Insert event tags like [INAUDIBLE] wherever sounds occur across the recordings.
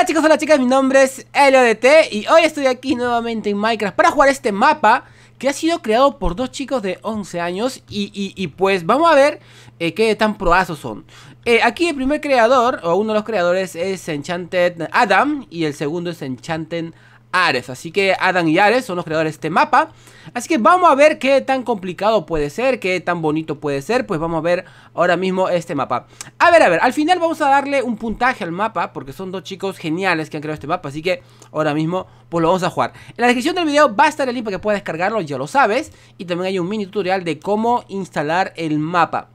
Hola chicos, hola chicas, mi nombre es LODT y hoy estoy aquí nuevamente en Minecraft para jugar este mapa que ha sido creado por dos chicos de 11 años y, pues vamos a ver eh, qué tan proazos son. Eh, aquí el primer creador, o uno de los creadores es Enchanted Adam y el segundo es Enchanted Ares. Así que Adam y Ares son los creadores de este mapa. Así que vamos a ver qué tan complicado puede ser, qué tan bonito puede ser. Pues vamos a ver ahora mismo este mapa. A ver, a ver, al final vamos a darle un puntaje al mapa porque son dos chicos geniales que han creado este mapa. Así que ahora mismo pues lo vamos a jugar. En la descripción del video va a estar el link para que puedas descargarlo, ya lo sabes. Y también hay un mini tutorial de cómo instalar el mapa.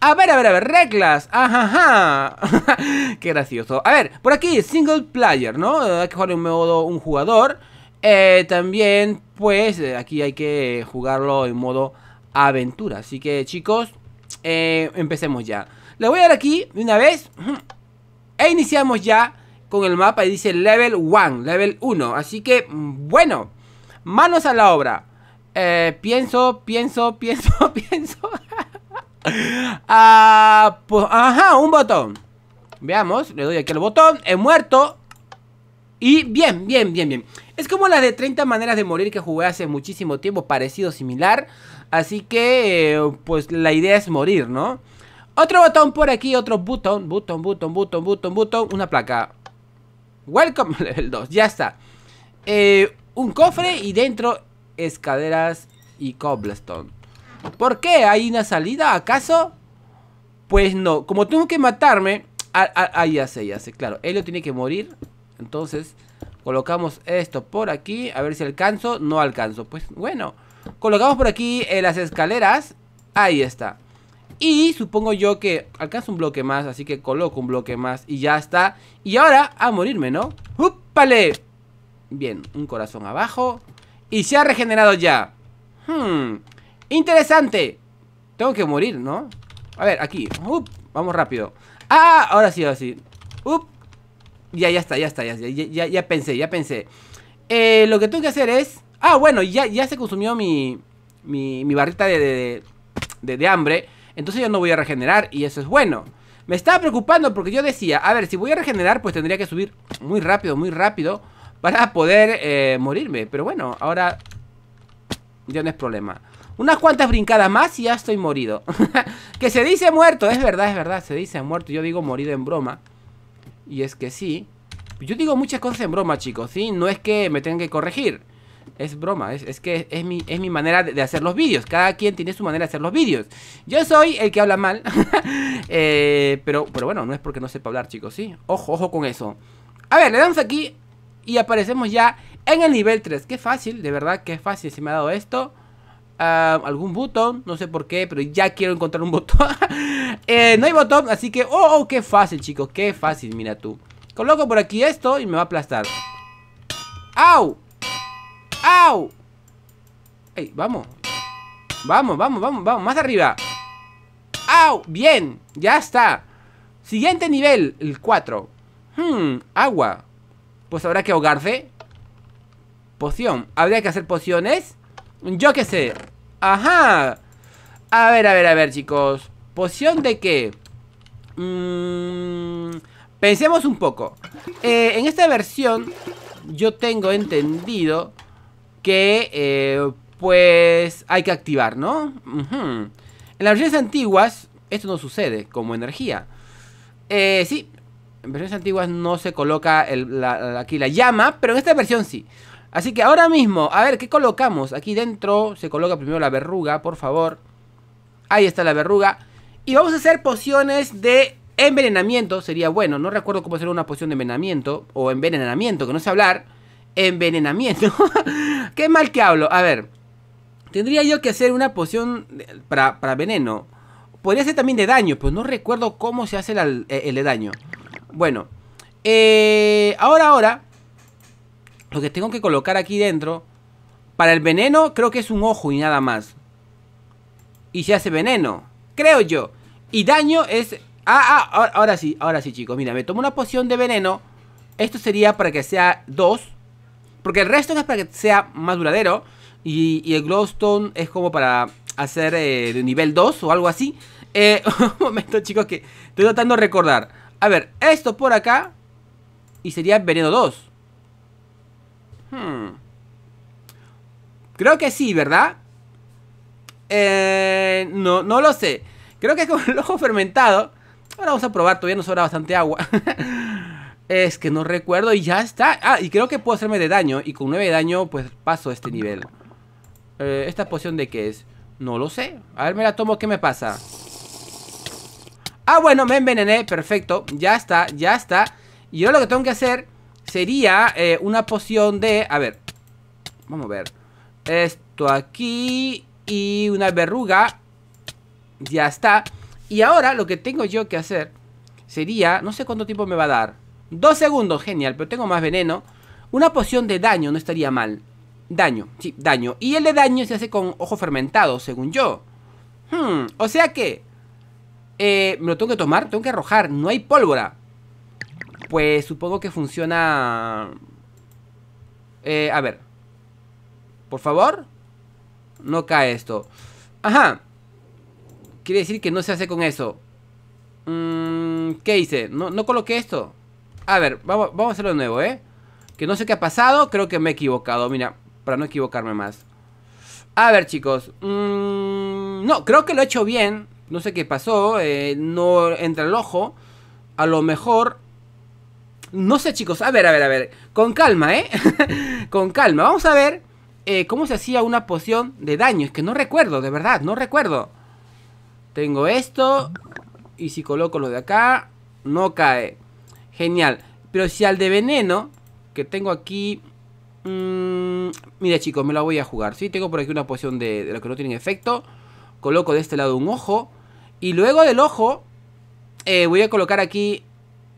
A ver, a ver, a ver, reglas. Ajá, [LAUGHS] Qué gracioso. A ver, por aquí, single player, ¿no? Hay que jugar en modo un jugador. Eh, también, pues, eh, aquí hay que jugarlo en modo aventura. Así que, chicos, eh, empecemos ya. Le voy a dar aquí de una vez. [CLEARS THROAT] E iniciamos ya con el mapa y dice level 1, level 1. Así que, bueno, manos a la obra. pienso, pienso, [LAUGHS] pienso, pienso ah, pues, ajá, un botón Veamos, le doy aquí el botón He muerto Y bien, bien, bien, bien Es como la de 30 maneras de morir que jugué hace muchísimo tiempo Parecido, similar Así que, eh, pues la idea es morir, ¿no? Otro botón por aquí, otro botón, botón, botón, botón, botón, botón Una placa Welcome level [LAUGHS] 2, ya está eh, Un cofre y dentro escaleras y cobblestone ¿Por qué? ¿Hay una salida acaso? Pues no, como tengo que matarme... Ahí ah, ah, ya sé, ya sé, claro. Helio tiene que morir. Entonces, colocamos esto por aquí. A ver si alcanzo. No alcanzo. Pues bueno. Colocamos por aquí eh, las escaleras. Ahí está. Y supongo yo que alcanzo un bloque más. Así que coloco un bloque más. Y ya está. Y ahora a morirme, ¿no? ¡Upale! Bien, un corazón abajo. Y se ha regenerado ya. Hmm. Interesante. Tengo que morir, ¿no? A ver, aquí. vamos rápido. Ah, ahora sí, ahora sí. Up. Ya, ya está, ya está, ya, ya, ya, pensé, ya pensé. Eh, lo que tengo que hacer es... Ah, bueno, ya, ya se consumió mi, mi, barrita de, de, hambre. Entonces yo no voy a regenerar y eso es bueno. Me estaba preocupando porque yo decía, a ver, si voy a regenerar, pues tendría que subir muy rápido, muy rápido para poder eh, morirme. Pero bueno, ahora ya no es problema. Unas cuantas brincadas más y ya estoy morido [LAUGHS] Que se dice muerto, es verdad, es verdad Se dice muerto, yo digo morido en broma Y es que sí Yo digo muchas cosas en broma, chicos, ¿sí? No es que me tengan que corregir es broma, es, que es, mi, manera de, hacer los vídeos. Cada quien tiene su manera de hacer los vídeos. Yo soy el que habla mal. [LAUGHS] Eh, pero, pero bueno, no es porque no sepa hablar, chicos, ¿sí? Ojo, ojo con eso. A ver, le damos aquí y aparecemos ya en el nivel 3. Qué fácil, de verdad, qué fácil se me ha dado esto algún botón, no sé por qué, pero ya quiero encontrar un botón. [LAUGHS] Eh, no hay botón, así que, oh, oh, qué fácil, chicos, qué fácil, mira tú. Coloco por aquí esto y me va a aplastar. ¡Au! ¡Au! ¡Ey, vamos! Vamos, vamos, vamos, vamos, más arriba. ¡Au! Bien, ya está. Siguiente nivel, el 4. Hmm, agua. Pues habrá que ahogarse. Poción. Habría que hacer pociones. Yo qué sé. Ajá. A ver, a ver, a ver, chicos. ¿Poción de qué? Mm, pensemos un poco. Eh, en esta versión yo tengo entendido que eh, pues hay que activar, ¿no? En las versiones antiguas esto no sucede como energía. Eh, sí, en versiones antiguas no se coloca aquí la llama, pero en esta versión sí. Así que ahora mismo, a ver, ¿qué colocamos? Aquí dentro se coloca primero la verruga, por favor. Ahí está la verruga. Y vamos a hacer pociones de envenenamiento, sería bueno. No recuerdo cómo hacer una poción de envenenamiento o envenenamiento, que no sé hablar. Envenenamiento. [LAUGHS] Qué mal que hablo. A ver, tendría yo que hacer una poción para, veneno. Podría ser también de daño, pues no recuerdo cómo se hace el, de daño. Bueno, eh, ahora, ahora, lo que tengo que colocar aquí dentro. Para el veneno creo que es un ojo y nada más. Y se hace veneno. Creo yo. Y daño es... Ah, ah, ahora, sí, ahora sí chicos. Mira, me tomo una poción de veneno. Esto sería para que sea 2. Porque el resto es para que sea más duradero. Y, el glowstone es como para hacer eh, de nivel 2 o algo así. Eh, [LAUGHS] un momento chicos que estoy tratando de recordar. A ver, esto por acá. Y sería veneno 2. Hmm. Creo que sí, ¿verdad? Eh, no, no lo sé. Creo que es con [LAUGHS] el ojo fermentado. Ahora vamos a probar, todavía nos sobra bastante agua. [LAUGHS] es que no recuerdo y ya está. Ah, y creo que puedo hacerme de daño. Y con 9 de daño, pues paso este nivel. Eh, ¿Esta poción de qué es? No lo sé. A ver, me la tomo, ¿qué me pasa? Ah, bueno, me envenené. Perfecto. Ya está, ya está. Y yo lo que tengo que hacer Sería eh, una poción de... A ver. Vamos a ver. Esto aquí y una verruga. Ya está. Y ahora lo que tengo yo que hacer sería... No sé cuánto tiempo me va a dar. Dos segundos, genial, pero tengo más veneno. Una poción de daño no estaría mal. Daño, sí, daño. Y el de daño se hace con ojo fermentado, según yo. Hmm, o sea que... Eh, me lo tengo que tomar, tengo que arrojar, no hay pólvora. Pues supongo que funciona... Eh, a ver. Por favor. No cae esto. Ajá. Quiere decir que no se hace con eso. Mm, ¿Qué hice? No, no coloqué esto. A ver, vamos, a hacerlo de nuevo, ¿eh? Que no sé qué ha pasado. Creo que me he equivocado. Mira, para no equivocarme más. A ver, chicos. Mm, no, creo que lo he hecho bien. No sé qué pasó. Eh, no entra el ojo. A lo mejor no sé, chicos. A ver, a ver, a ver. Con calma, ¿eh? [LAUGHS] Con calma. Vamos a ver eh, cómo se hacía una poción de daño. Es que no recuerdo, de verdad, no recuerdo. Tengo esto. Y si coloco lo de acá, no cae. Genial. Pero si al de veneno, que tengo aquí... Mm, mira, chicos, me la voy a jugar. Sí, tengo por aquí una poción de, lo que no tiene efecto. Coloco de este lado un ojo. Y luego del ojo, eh, voy a colocar aquí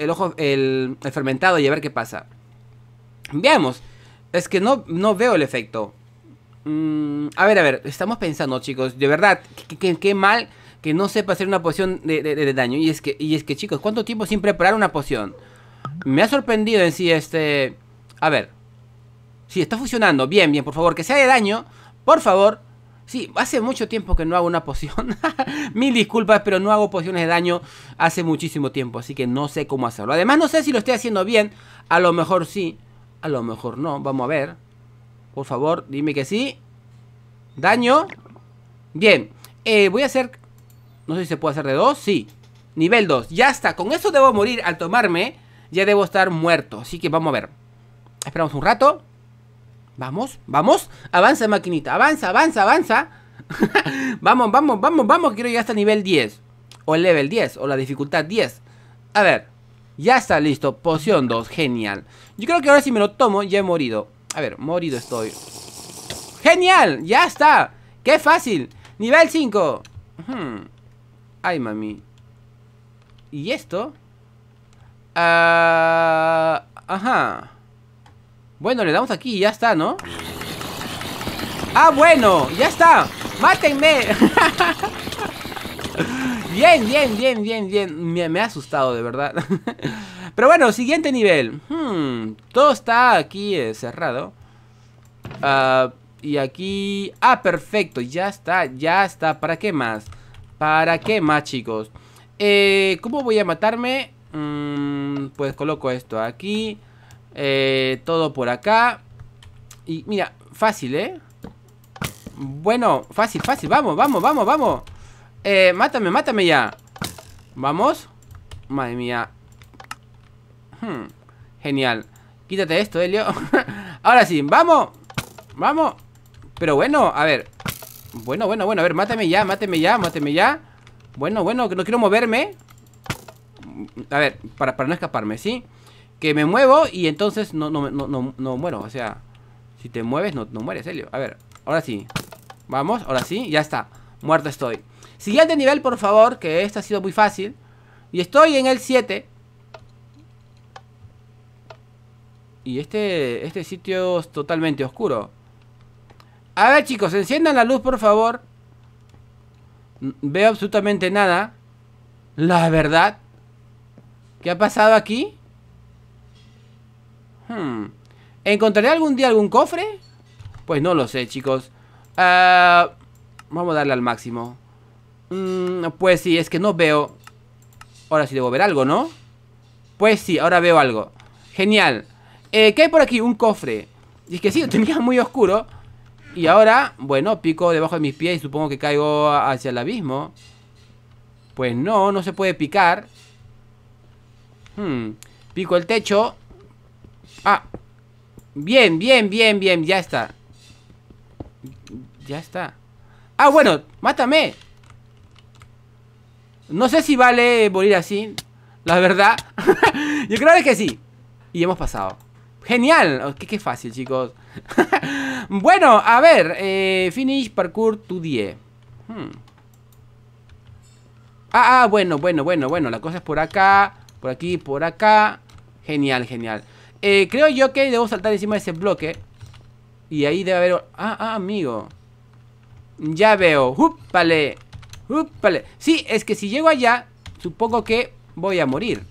el ojo, el, fermentado y a ver qué pasa. Veamos. Es que no, no veo el efecto. Mm, a ver, a ver, estamos pensando, chicos. De verdad, qué mal que no sepa hacer una poción de, daño. Y es, que, y es que, chicos, ¿cuánto tiempo sin preparar una poción? Me ha sorprendido en sí este... A ver. Si está funcionando. Bien, bien, por favor, que sea de daño. Por favor, Sí, hace mucho tiempo que no hago una poción. [LAUGHS] Mil disculpas, pero no hago pociones de daño hace muchísimo tiempo, así que no sé cómo hacerlo. Además, no sé si lo estoy haciendo bien. A lo mejor sí, a lo mejor no. Vamos a ver. Por favor, dime que sí. Daño. Bien. Eh, voy a hacer... No sé si se puede hacer de dos. Sí. Nivel 2. Ya está. Con eso debo morir al tomarme. Ya debo estar muerto. Así que vamos a ver. Esperamos un rato. Vamos, vamos. Avanza, maquinita. Avanza, avanza, avanza. [LAUGHS] vamos, vamos, vamos, vamos. Quiero llegar hasta nivel 10. O el level 10. O la dificultad 10. A ver. Ya está listo. Poción 2. Genial. Yo creo que ahora si me lo tomo ya he morido. A ver, morido estoy. ¡Genial! ¡Ya está! ¡Qué fácil! Nivel 5. Ay, mami. ¿Y esto? Ah, ajá. Bueno, le damos aquí y ya está, ¿no? ¡Ah, bueno! ¡Ya está! ¡Mátenme! [LAUGHS] bien, bien, bien, bien, bien. Me, ha asustado, de verdad. [LAUGHS] Pero bueno, siguiente nivel. Hmm, todo está aquí eh, cerrado. Ah, y aquí... Ah, perfecto. Ya está, ya está. ¿Para qué más? ¿Para qué más, chicos? Eh, ¿Cómo voy a matarme? Mm, pues coloco esto aquí. Eh, todo por acá. Y mira, fácil, ¿eh? Bueno, fácil, fácil. Vamos, vamos, vamos, vamos. Eh, mátame, mátame ya. Vamos. Madre mía. Hmm, genial. Quítate esto, Helio. [LAUGHS] Ahora sí, vamos. Vamos. Pero bueno, a ver. Bueno, bueno, bueno. A ver, mátame ya, mátame ya, mátame ya. Bueno, bueno, que no quiero moverme. A ver, para, para no escaparme, ¿sí? sí que me muevo y entonces no, no, muero. O sea, si te mueves no, no mueres, Helio. A ver, ahora sí. Vamos, ahora sí, ya está. Muerto estoy. Siguiente nivel, por favor, que esto ha sido muy fácil. Y estoy en el 7. Y este, este sitio es totalmente oscuro. A ver, chicos, enciendan la luz, por favor. Veo absolutamente nada. La verdad. ¿Qué ha pasado aquí? Hmm. ¿Encontraré algún día algún cofre? Pues no lo sé, chicos. Ah, vamos a darle al máximo. Mm, pues sí, es que no veo... Ahora sí debo ver algo, ¿no? Pues sí, ahora veo algo. Genial. Eh, ¿Qué hay por aquí? Un cofre. Y es que sí, lo tenía muy oscuro. Y ahora, bueno, pico debajo de mis pies y supongo que caigo hacia el abismo. Pues no, no se puede picar. Hmm. Pico el techo Ah. Bien, bien, bien, bien. Ya está. Ya está. Ah, bueno. Mátame. No sé si vale morir así. La verdad. [LAUGHS] Yo creo que sí. Y hemos pasado. Genial. Oh, qué, fácil, chicos. [LAUGHS] bueno, a ver. Eh, finish parkour to 10. Hmm. Ah, ah, bueno, bueno, bueno, bueno. La cosa es por acá. Por aquí, por acá. Genial, genial. Eh, creo yo que debo saltar encima de ese bloque. Y ahí debe haber... Ah, ah, amigo. Ya veo. húpale. Húpale. Sí, es que si llego allá, supongo que voy a morir.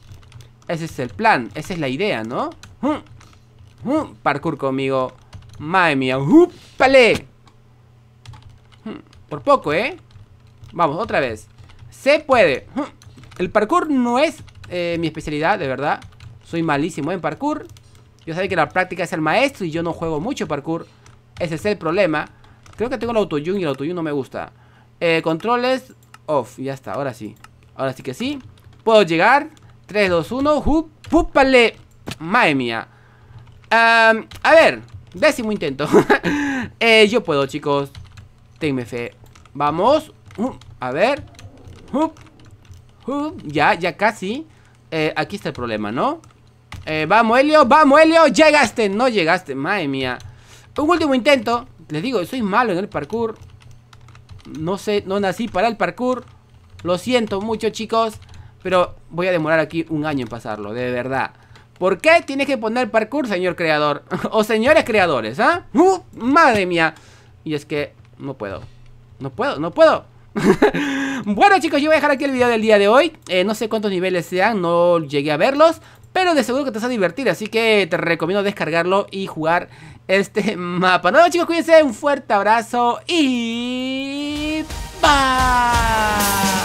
Ese es el plan. Esa es la idea, ¿no? Hm. Hm, parkour conmigo. Madre mía. ¡húpale! Hm, por poco, ¿eh? Vamos, otra vez. Se puede. El parkour no es eh, mi especialidad, de verdad. Soy malísimo en parkour. Yo sabía que la práctica es el maestro y yo no juego mucho parkour. Ese es el problema. Creo que tengo el autoyun y el autoyun no me gusta. Eh, controles off. Ya está, ahora sí. Ahora sí que sí. Puedo llegar. 3, 2, 1. ¡Púpale! Madre mía. a ver. Décimo intento. [LAUGHS] Eh, yo puedo, chicos. Tenme fe. Vamos. a ver. ya, ya casi. Eh, aquí está el problema, ¿no? Eh, vamos, Helio, vamos, Helio Llegaste, no llegaste, madre mía Un último intento Les digo, soy malo en el parkour No sé, no nací para el parkour Lo siento mucho, chicos Pero voy a demorar aquí un año en pasarlo, de verdad ¿Por qué tienes que poner parkour, señor creador? [LAUGHS] o señores creadores, ¿ah? Uh, madre mía Y es que no puedo No puedo, no puedo [LAUGHS] bueno chicos, yo voy a dejar aquí el video del día de hoy eh, No sé cuántos niveles sean, no llegué a verlos pero de seguro que te vas a divertir, así que te recomiendo descargarlo y jugar este [LAUGHS] mapa. No chicos, cuídense, un fuerte abrazo y... ¡Bye!